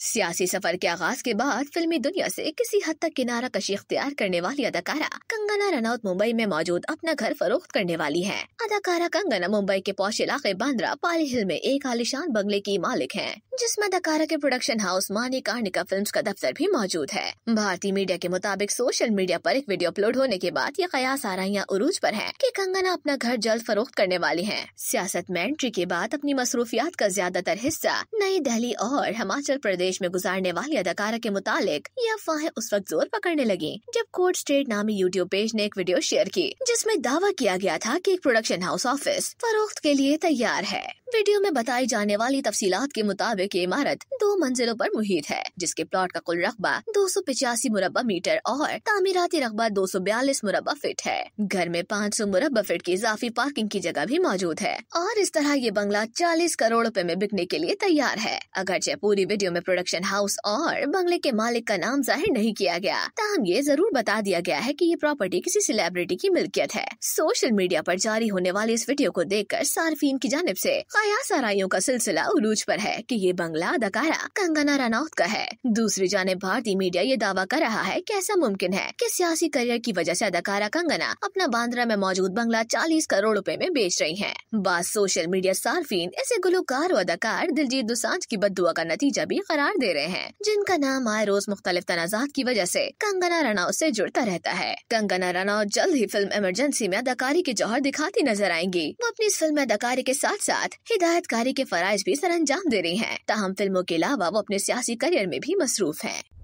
सियासी सफर के आगाज के बाद फिल्मी दुनिया से किसी हद तक किनारा कशी अख्तियार करने वाली अदाकारा कंगना रनौत मुंबई में मौजूद अपना घर फरोख्त करने वाली है अदाकारा कंगना मुंबई के पौष इलाके बांद्रा पाली हिल में एक आलिशान बंगले की मालिक है जिसमे अदाकारा के प्रोडक्शन हाउस मानी कार्निका फिल्म का दफ्तर भी मौजूद है भारतीय मीडिया के मुताबिक सोशल मीडिया आरोप एक वीडियो अपलोड होने के बाद ये कयास आरहियाँ उरूज आरोप है की कंगना अपना घर जल्द फरोख्त करने वाली है सियासत में एंट्री के बाद अपनी मसरूफियात का ज्यादातर हिस्सा नई दिल्ली और हिमाचल प्रदेश विदेश में गुजारने वाली अदाकारा के मुतालिक ये अफवाहें उस वक्त जोर पकड़ने लगी जब कोर्ट स्ट्रेट नामी यूट्यूब पेज ने एक वीडियो शेयर की जिसमे दावा किया गया था की एक प्रोडक्शन हाउस ऑफिस फरोख्त के लिए तैयार है वीडियो में बताई जाने वाली तफसी के मुताबिक ये इमारत दो मंजिलों पर मुहित है जिसके प्लॉट का कुल रकबा दो सौ पिचासी मुरबा मीटर और तामीराती रकबा दो सौ बयालीस मुरबा फिट है घर में पाँच सौ मुरबा फिट की इजाफी पार्किंग की जगह भी मौजूद है और इस तरह ये बंगला चालीस करोड़ रूपए में बिकने के लिए तैयार है अगरचे पूरी वीडियो में प्रोडक्शन हाउस और बंगले के मालिक का नाम जाहिर नहीं किया गया ताहम ये जरूर बता दिया गया है कि ये प्रॉपर्टी किसी सेलिब्रिटी की मिल्कियत है सोशल मीडिया पर जारी होने वाली इस वीडियो को देख कर सार्फिन की जानब ऐसी कयास आराइयों का सिलसिला उलूज पर है की ये बंगला अदाकारा कंगना रनौत का है दूसरी जानब भारतीय मीडिया ये दावा कर रहा है की ऐसा मुमकिन है की सियासी करियर की वजह ऐसी अदाकारा कंगना अपना बांद्रा में मौजूद बंगला चालीस करोड़ रूपए में बेच रही है बाद सोशल मीडिया सार्फिन इसे गुलकार और अदाकार दिलजीत दोसांझ की बदुआ का नतीजा भी करार करार दे रहे हैं जिनका नाम आए रोज मुख्तलिफ तनाजात की वजह से कंगना रनौत से जुड़ता रहता है कंगना रनाव जल्द ही फिल्म इमरजेंसी में अदाकारी के जौहर दिखाती नजर आएंगी वो अपनी इस फिल्म में अदाकारी के साथ साथ हिदायतकारी के फराइज भी सर अंजाम दे रही है तहम फिल्मों के अलावा वो अपने सियासी करियर में भी मसरूफ है